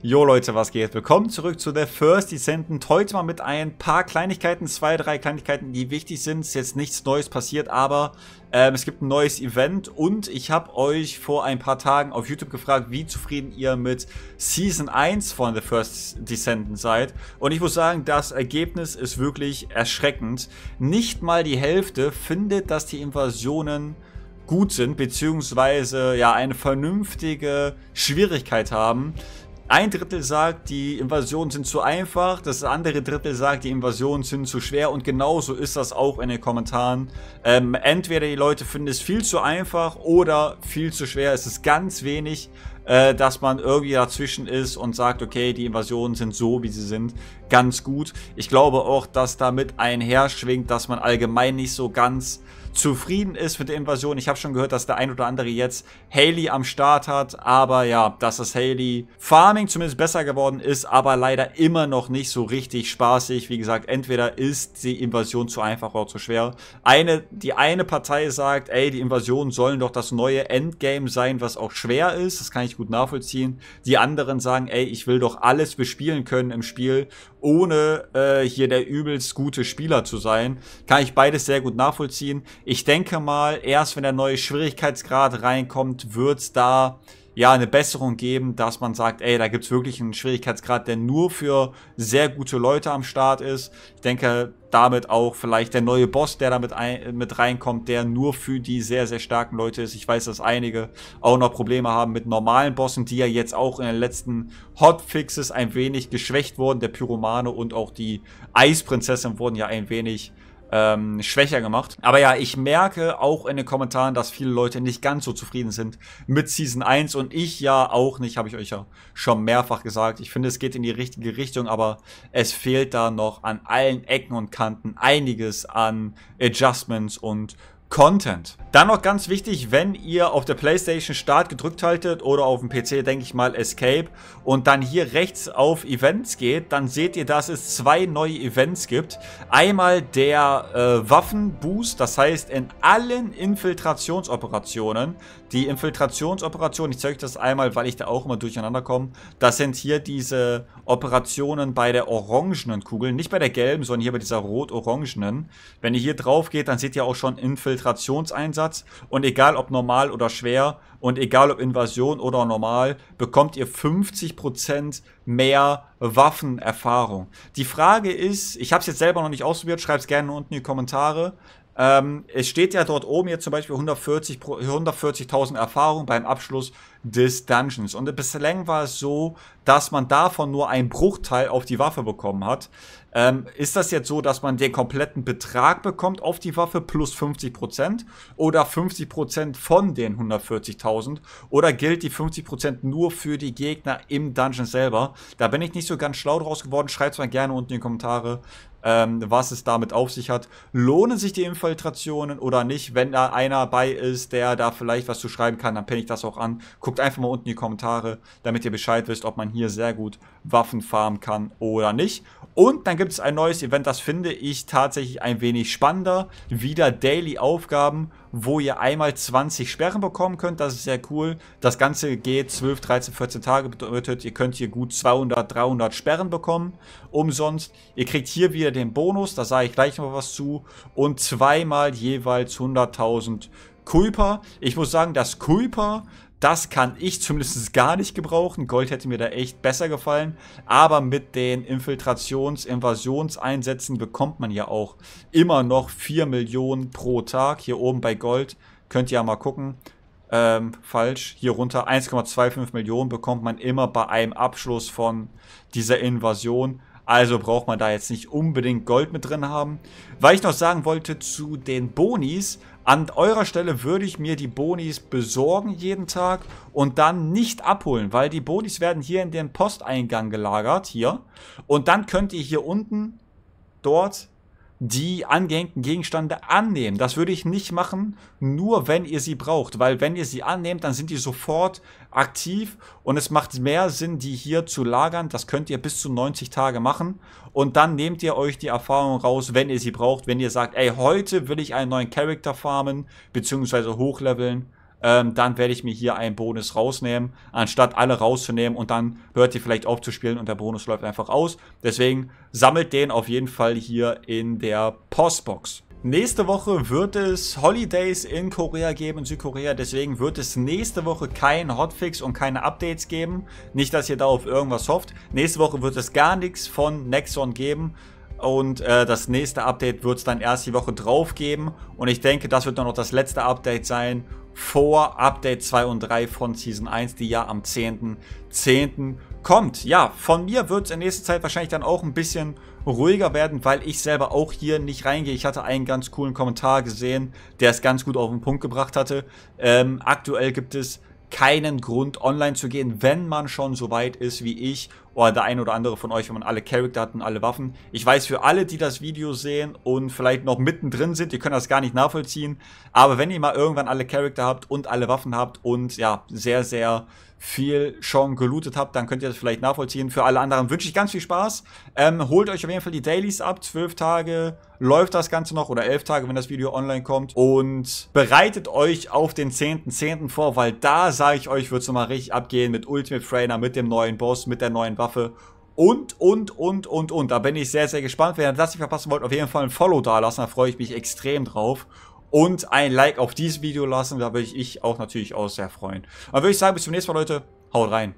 Jo Leute, was geht? Willkommen zurück zu The First Descendant. Heute mal mit ein paar Kleinigkeiten, zwei, drei Kleinigkeiten, die wichtig sind. Es Ist jetzt nichts Neues passiert, aber ähm, es gibt ein neues Event und ich habe euch vor ein paar Tagen auf YouTube gefragt, wie zufrieden ihr mit Season 1 von The First Descendant seid. Und ich muss sagen, das Ergebnis ist wirklich erschreckend. Nicht mal die Hälfte findet, dass die Invasionen gut sind, beziehungsweise ja eine vernünftige Schwierigkeit haben ein Drittel sagt, die Invasionen sind zu einfach, das andere Drittel sagt, die Invasionen sind zu schwer und genauso ist das auch in den Kommentaren. Ähm, entweder die Leute finden es viel zu einfach oder viel zu schwer. Es ist ganz wenig, äh, dass man irgendwie dazwischen ist und sagt, okay, die Invasionen sind so, wie sie sind ganz gut. Ich glaube auch, dass damit einher schwingt, dass man allgemein nicht so ganz zufrieden ist mit der Invasion. Ich habe schon gehört, dass der ein oder andere jetzt Haley am Start hat, aber ja, dass das Haley Farming zumindest besser geworden ist, aber leider immer noch nicht so richtig spaßig. Wie gesagt, entweder ist die Invasion zu einfach oder zu schwer. Eine, die eine Partei sagt, ey, die Invasion sollen doch das neue Endgame sein, was auch schwer ist. Das kann ich gut nachvollziehen. Die anderen sagen, ey, ich will doch alles bespielen können im Spiel ohne äh, hier der übelst gute Spieler zu sein. Kann ich beides sehr gut nachvollziehen. Ich denke mal, erst wenn der neue Schwierigkeitsgrad reinkommt, wird's da ja eine Besserung geben, dass man sagt, ey, da gibt's wirklich einen Schwierigkeitsgrad, der nur für sehr gute Leute am Start ist. Ich denke, damit auch vielleicht der neue Boss, der damit ein, mit reinkommt, der nur für die sehr, sehr starken Leute ist. Ich weiß, dass einige auch noch Probleme haben mit normalen Bossen, die ja jetzt auch in den letzten Hotfixes ein wenig geschwächt wurden. Der Pyromane und auch die Eisprinzessin wurden ja ein wenig ähm, schwächer gemacht. Aber ja, ich merke auch in den Kommentaren, dass viele Leute nicht ganz so zufrieden sind mit Season 1 und ich ja auch nicht, habe ich euch ja schon mehrfach gesagt. Ich finde, es geht in die richtige Richtung, aber es fehlt da noch an allen Ecken und Kanten einiges an Adjustments und Content. Dann noch ganz wichtig, wenn ihr auf der Playstation Start gedrückt haltet oder auf dem PC, denke ich mal, Escape und dann hier rechts auf Events geht, dann seht ihr, dass es zwei neue Events gibt. Einmal der äh, Waffenboost, das heißt in allen Infiltrationsoperationen, die Infiltrationsoperationen, ich zeige euch das einmal, weil ich da auch immer durcheinander komme, das sind hier diese Operationen bei der orangenen Kugel, nicht bei der gelben, sondern hier bei dieser rot-orangenen. Wenn ihr hier drauf geht, dann seht ihr auch schon Infiltrationsoperationen. Infiltrationseinsatz und egal ob normal oder schwer und egal ob Invasion oder normal, bekommt ihr 50% mehr Waffenerfahrung. Die Frage ist, ich habe es jetzt selber noch nicht ausprobiert, schreibt es gerne unten in die Kommentare, ähm, es steht ja dort oben jetzt zum Beispiel 140.000 140 Erfahrung beim Abschluss des Dungeons. Und bislang war es so, dass man davon nur einen Bruchteil auf die Waffe bekommen hat. Ähm, ist das jetzt so, dass man den kompletten Betrag bekommt auf die Waffe plus 50% oder 50% von den 140.000 oder gilt die 50% nur für die Gegner im Dungeon selber? Da bin ich nicht so ganz schlau draus geworden. Schreibt es mal gerne unten in die Kommentare ähm, was es damit auf sich hat. Lohnen sich die Infiltrationen oder nicht? Wenn da einer bei ist, der da vielleicht was zu schreiben kann, dann penne ich das auch an. Guckt einfach mal unten in die Kommentare, damit ihr Bescheid wisst, ob man hier sehr gut Waffen farmen kann oder nicht. Und dann gibt es ein neues Event, das finde ich tatsächlich ein wenig spannender. Wieder Daily Aufgaben wo ihr einmal 20 Sperren bekommen könnt. Das ist sehr cool. Das Ganze geht 12, 13, 14 Tage. Bedeutet, ihr könnt hier gut 200, 300 Sperren bekommen. Umsonst. Ihr kriegt hier wieder den Bonus. Da sage ich gleich noch was zu. Und zweimal jeweils 100.000 Kuiper. Ich muss sagen, das Kuiper das kann ich zumindest gar nicht gebrauchen. Gold hätte mir da echt besser gefallen. Aber mit den Infiltrations-, Invasionseinsätzen bekommt man ja auch immer noch 4 Millionen pro Tag. Hier oben bei Gold könnt ihr ja mal gucken. Ähm, falsch. Hier runter 1,25 Millionen bekommt man immer bei einem Abschluss von dieser Invasion. Also braucht man da jetzt nicht unbedingt Gold mit drin haben. Weil ich noch sagen wollte zu den Bonis, an eurer Stelle würde ich mir die Bonis besorgen jeden Tag und dann nicht abholen, weil die Bonis werden hier in den Posteingang gelagert, hier. Und dann könnt ihr hier unten dort die angehängten Gegenstände annehmen. Das würde ich nicht machen, nur wenn ihr sie braucht, weil wenn ihr sie annehmt, dann sind die sofort aktiv und es macht mehr Sinn, die hier zu lagern. Das könnt ihr bis zu 90 Tage machen und dann nehmt ihr euch die Erfahrung raus, wenn ihr sie braucht, wenn ihr sagt, ey, heute will ich einen neuen Charakter farmen beziehungsweise hochleveln ähm, dann werde ich mir hier einen Bonus rausnehmen, anstatt alle rauszunehmen und dann hört ihr vielleicht auf zu spielen und der Bonus läuft einfach aus. Deswegen sammelt den auf jeden Fall hier in der Postbox. Nächste Woche wird es Holidays in Korea geben, in Südkorea. Deswegen wird es nächste Woche keinen Hotfix und keine Updates geben. Nicht, dass ihr da auf irgendwas hofft. Nächste Woche wird es gar nichts von Nexon geben. Und äh, das nächste Update wird es dann erst die Woche drauf geben. Und ich denke, das wird dann noch das letzte Update sein vor Update 2 und 3 von Season 1, die ja am 10.10. .10. kommt. Ja, von mir wird es in nächster Zeit wahrscheinlich dann auch ein bisschen ruhiger werden, weil ich selber auch hier nicht reingehe. Ich hatte einen ganz coolen Kommentar gesehen, der es ganz gut auf den Punkt gebracht hatte. Ähm, aktuell gibt es keinen Grund, online zu gehen, wenn man schon so weit ist wie ich oder der ein oder andere von euch, wenn man alle Charakter hat und alle Waffen. Ich weiß für alle, die das Video sehen und vielleicht noch mittendrin sind, die können das gar nicht nachvollziehen. Aber wenn ihr mal irgendwann alle Charakter habt und alle Waffen habt und ja, sehr, sehr viel schon gelootet habt, dann könnt ihr das vielleicht nachvollziehen. Für alle anderen wünsche ich ganz viel Spaß. Ähm, holt euch auf jeden Fall die Dailies ab. Zwölf Tage läuft das Ganze noch oder elf Tage, wenn das Video online kommt. Und bereitet euch auf den 10.10. .10. vor, weil da, sage ich euch, wird es nochmal richtig abgehen mit Ultimate Trainer, mit dem neuen Boss, mit der neuen Waffe Todesstrafe und, und, und, und, und. Da bin ich sehr, sehr gespannt. Wenn ihr das nicht verpassen wollt, auf jeden Fall ein Follow da lassen. Da freue ich mich extrem drauf. Und ein Like auf dieses Video lassen. Da würde ich auch natürlich auch sehr freuen. Dann würde ich sagen, bis zum nächsten Mal, Leute. Haut rein.